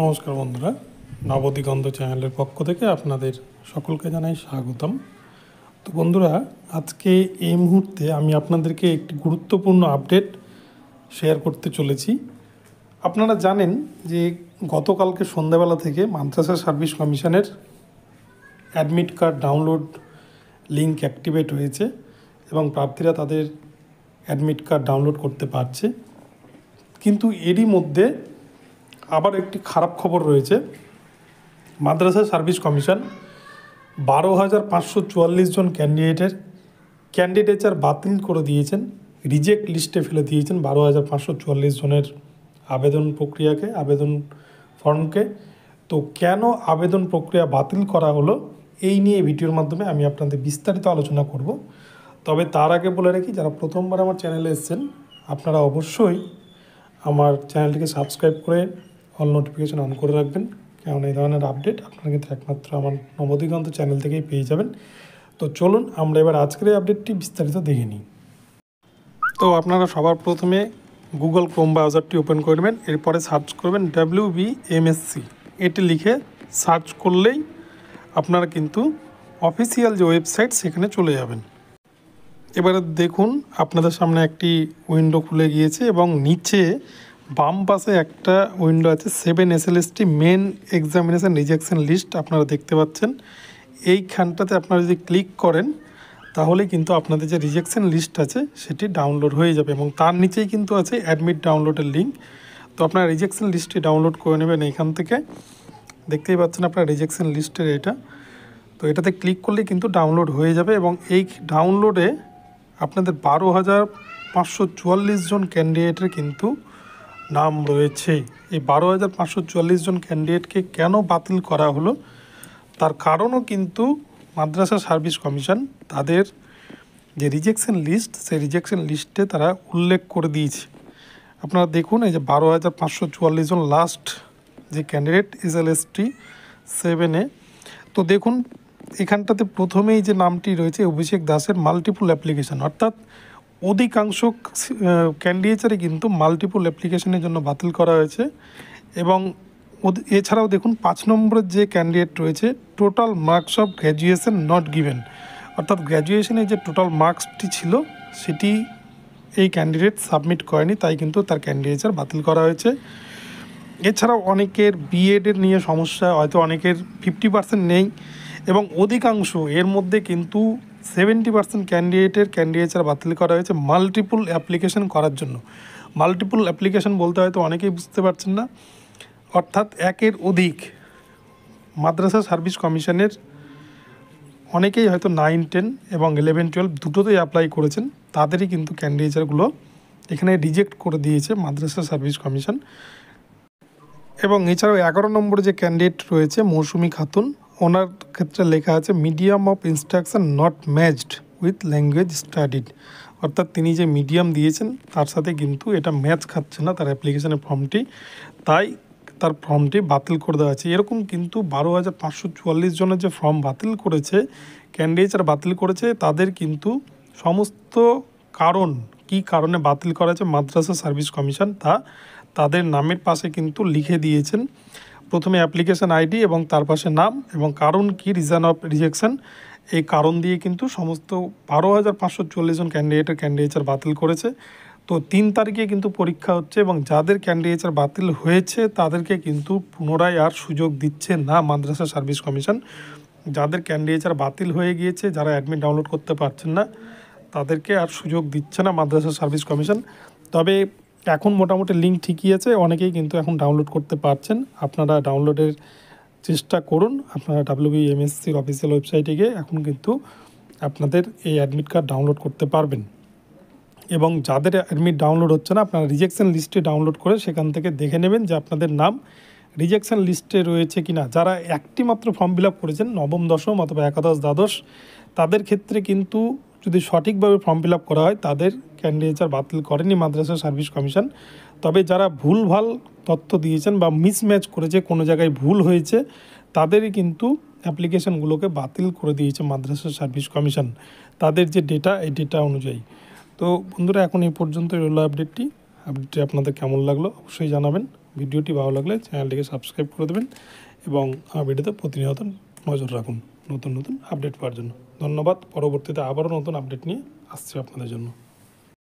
নমস্কার বন্ধুরা নবদিগন্ধ চ্যানেলের পক্ষ থেকে আপনাদের সকলকে জানাই স্বাগতম তো বন্ধুরা আজকে এই মুহূর্তে আমি আপনাদেরকে একটি গুরুত্বপূর্ণ আপডেট শেয়ার করতে চলেছি আপনারা জানেন যে গতকালকে সন্ধ্যাবেলা থেকে মাদ্রাসা সার্ভিস কমিশনের admit card download link activate হয়েছে এবং প্রার্থীরা তাদের অ্যাডমিট কার্ড ডাউনলোড করতে পারছে কিন্তু এরই মধ্যে আবার একটি খারাপ খবর রয়েছে মাদ্রাসা সার্ভিস কমিশন বারো হাজার পাঁচশো চুয়াল্লিশ জন ক্যান্ডিডেটের ক্যান্ডিডেচার বাতিল করে দিয়েছেন রিজেক্ট লিস্টে ফেলে দিয়েছেন বারো হাজার পাঁচশো চুয়াল্লিশ জনের আবেদন প্রক্রিয়াকে আবেদন ফর্মকে তো কেন আবেদন প্রক্রিয়া বাতিল করা হলো এই নিয়ে ভিডিওর মাধ্যমে আমি আপনাদের বিস্তারিত আলোচনা করব তবে তার আগে বলে রাখি যারা প্রথমবার আমার চ্যানেলে এসছেন আপনারা অবশ্যই আমার চ্যানেলটিকে সাবস্ক্রাইব করে অল নোটিফিকেশান অন করে রাখবেন কেন এই ধরনের আপডেট আপনারা কিন্তু একমাত্র আমার নবদিগন্ত চ্যানেল থেকেই পেয়ে যাবেন তো চলুন আমরা এবার আজকের এই আপডেটটি বিস্তারিত দেখে নিই তো আপনারা সবার প্রথমে গুগল ক্রোম ব্রাউজারটি ওপেন করবেন এরপরে সার্চ করবেন ডাব্লিউ বিএমএসসি এটি লিখে সার্চ করলেই আপনারা কিন্তু অফিসিয়াল যে ওয়েবসাইট সেখানে চলে যাবেন এবারে দেখুন আপনাদের সামনে একটি উইন্ডো খুলে গিয়েছে এবং নিচে বাম পাশে একটা উইন্ডো আছে seven SLST main examination rejection list আপনারা দেখতে পাচ্ছেন এইখানটাতে আপনারা যদি ক্লিক করেন তাহলে কিন্তু আপনাদের যে রিজেকশন লিস্ট আছে সেটি ডাউনলোড হয়ে যাবে এবং তার নিচেই কিন্তু আছে অ্যাডমিট ডাউনলোডের লিঙ্ক তো আপনারা রিজেকশন লিস্টটি ডাউনলোড করে নেবেন এখান থেকে দেখতেই পাচ্ছেন আপনার রিজেকশন লিস্টের এটা তো এটাতে ক্লিক করলে কিন্তু ডাউনলোড হয়ে যাবে এবং এই ডাউনলোডে আপনাদের বারো হাজার পাঁচশো চুয়াল্লিশ জন ক্যান্ডিডেটের কিন্তু নাম রয়েছে এই বারো হাজার পাঁচশো চুয়াল্লিশ জন ক্যান্ডিডেটকে কেন বাতিল করা হলো তার কারণও কিন্তু মাদ্রাসা সার্ভিস কমিশন তাদের যে রিজেকশন লিস্ট সেই রিজেকশন লিস্টে তারা উল্লেখ করে দিয়েছে আপনারা দেখুন এই যে বারো হাজার পাঁচশো চুয়াল্লিশ জন লাস্ট যে candidate S L S T সেভেনে তো দেখুন এখানটাতে প্রথমেই যে নামটি রয়েছে অভিষেক দাসের মাল্টিপুল অ্যাপ্লিকেশন অর্থাৎ অধিকাংশ ক্যান্ডিডেচারে কিন্তু মাল্টিপল অ্যাপ্লিকেশনের জন্য বাতিল করা হয়েছে এবং এছাড়াও দেখুন পাঁচ নম্বরের যে ক্যান্ডিডেট রয়েছে total marks of graduation not given অর্থাৎ গ্র্যাজুয়েশনে যে টোটাল মার্কসটি ছিল সেটি এই ক্যান্ডিডেট সাবমিট করেনি তাই কিন্তু তার ক্যান্ডিডেচার বাতিল করা হয়েছে এছাড়াও অনেকের বিএডের নিয়ে সমস্যা হয়তো অনেকের ফিফটি পার্সেন্ট নেই এবং অধিকাংশ এর মধ্যে কিন্তু সেভেন্টি পার্সেন্ট ক্যান্ডিডেটের ক্যান্ডিডেচার বাতিল করা হয়েছে মাল্টিপুল অ্যাপ্লিকেশন করার জন্য মাল্টিপুল অ্যাপ্লিকেশন বলতে হয়তো অনেকেই বুঝতে পারছেন না অর্থাৎ একের অধিক মাদ্রাসা সার্ভিস কমিশনের অনেকেই হয়তো নাইন টেন এবং ইলেভেন টুয়েলভ দুটোতেই অ্যাপ্লাই করেছেন তাদেরই কিন্তু ক্যান্ডিডেচারগুলো এখানে রিজেক্ট করে দিয়েছে মাদ্রাসা সার্ভিস কমিশন এবং এছাড়াও এগারো নম্বর যে ক্যান্ডিডেট রয়েছে মৌসুমি খাতুন ওনার ক্ষেত্রে লেখা আছে medium of instruction not matched with language studied অর্থাৎ তিনি যে মিডিয়াম দিয়েছেন তার সাথে কিন্তু এটা ম্যাচ খাচ্ছে না তার অ্যাপ্লিকেশনের ফর্মটি তাই তার ফর্মটি বাতিল করে দেওয়া আছে এরকম কিন্তু বারো হাজার পাঁচশো চুয়াল্লিশ জনের যে ফর্ম বাতিল করেছে ক্যান্ডিডেটরা বাতিল করেছে তাদের কিন্তু সমস্ত কারণ কি কারণে বাতিল করা হয়েছে মাদ্রাসা সার্ভিস কমিশন তা তাদের নামের পাশে কিন্তু লিখে দিয়েছেন প্রথমে অ্যাপ্লিকেশান আইডি এবং তার পাশে নাম এবং কারণ কি রিজন অফ রিজেকশন এই কারণ দিয়ে কিন্তু সমস্ত বারো হাজার পাঁচশো চল্লিশ জন ক্যান্ডিডেটের ক্যান্ডিডেচার বাতিল করেছে তো তিন তারিখে কিন্তু পরীক্ষা হচ্ছে এবং যাদের ক্যান্ডিডেচার বাতিল হয়েছে তাদেরকে কিন্তু পুনরায় আর সুযোগ দিচ্ছে না মাদ্রাসা সার্ভিস কমিশন যাদের ক্যান্ডিডেচার বাতিল হয়ে গিয়েছে যারা অ্যাডমিট ডাউনলোড করতে পারছেন না তাদেরকে আর সুযোগ দিচ্ছে না মাদ্রাসা সার্ভিস কমিশন তবে এখন মোটামুটি লিঙ্ক ঠিকই আছে অনেকেই কিন্তু এখন ডাউনলোড করতে পারছেন আপনারা ডাউনলোডের চেষ্টা করুন আপনারা ডাব্লিউবিএমএসসির অফিসিয়াল ওয়েবসাইটে গিয়ে এখন কিন্তু আপনাদের এই অ্যাডমিট কার্ড ডাউনলোড করতে পারবেন এবং যাদের অ্যাডমিট ডাউনলোড হচ্ছে না আপনারা রিজেকশন লিস্টে ডাউনলোড করে সেখান থেকে দেখে নেবেন যে আপনাদের নাম রিজেকশন লিস্টে রয়েছে কি না যারা একটি মাত্র ফর্ম ফিল আপ করেছেন নবম দশম অথবা একাদশ দ্বাদশ তাদের ক্ষেত্রে কিন্তু যদি সঠিকভাবে ফর্ম ফিল করা হয় তাদের ক্যান্ডিডেচার বাতিল করেনি মাদ্রাসা সার্ভিস কমিশন তবে যারা ভুলভাল তথ্য দিয়েছেন বা মিসম্যাচ করেছে কোনো জায়গায় ভুল হয়েছে তাদেরই কিন্তু অ্যাপ্লিকেশানগুলোকে বাতিল করে দিয়েছে মাদ্রাসা সার্ভিস কমিশন তাদের যে ডেটা এই ডেটা অনুযায়ী তো বন্ধুরা এখন এই পর্যন্ত রইল আপডেটটি আপডেটটি আপনাদের কেমন লাগলো অবশ্যই জানাবেন ভিডিওটি ভালো লাগলে চ্যানেলটিকে সাবস্ক্রাইব করে দেবেন এবং আমার ভিডিওতে প্রতিনিয়ত নজর রাখুন নতুন নতুন আপডেট পাওয়ার জন্য ধন্যবাদ পরবর্তীতে আবারও নতুন আপডেট নিয়ে আসছি আপনাদের জন্য